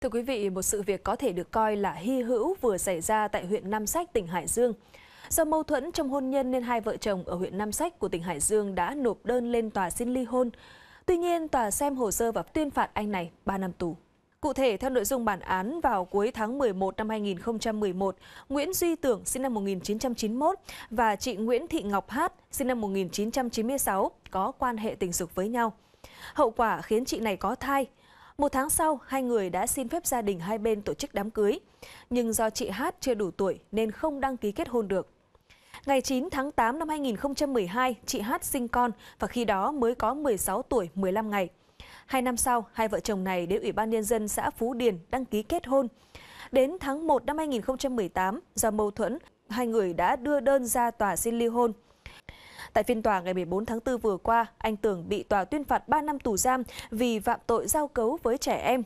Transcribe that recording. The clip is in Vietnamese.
Thưa quý vị, một sự việc có thể được coi là hy hữu vừa xảy ra tại huyện Nam Sách, tỉnh Hải Dương. Do mâu thuẫn trong hôn nhân nên hai vợ chồng ở huyện Nam Sách của tỉnh Hải Dương đã nộp đơn lên tòa xin ly hôn. Tuy nhiên, tòa xem hồ sơ và tuyên phạt anh này 3 năm tù. Cụ thể, theo nội dung bản án, vào cuối tháng 11 năm 2011, Nguyễn Duy Tưởng sinh năm 1991 và chị Nguyễn Thị Ngọc Hát sinh năm 1996 có quan hệ tình dục với nhau. Hậu quả khiến chị này có thai, một tháng sau, hai người đã xin phép gia đình hai bên tổ chức đám cưới. Nhưng do chị Hát chưa đủ tuổi nên không đăng ký kết hôn được. Ngày 9 tháng 8 năm 2012, chị Hát sinh con và khi đó mới có 16 tuổi 15 ngày. Hai năm sau, hai vợ chồng này đến Ủy ban Nhân dân xã Phú Điền đăng ký kết hôn. Đến tháng 1 năm 2018, do mâu thuẫn, hai người đã đưa đơn ra tòa xin ly hôn. Tại phiên tòa ngày 14 tháng 4 vừa qua, anh Tường bị tòa tuyên phạt 3 năm tù giam vì phạm tội giao cấu với trẻ em.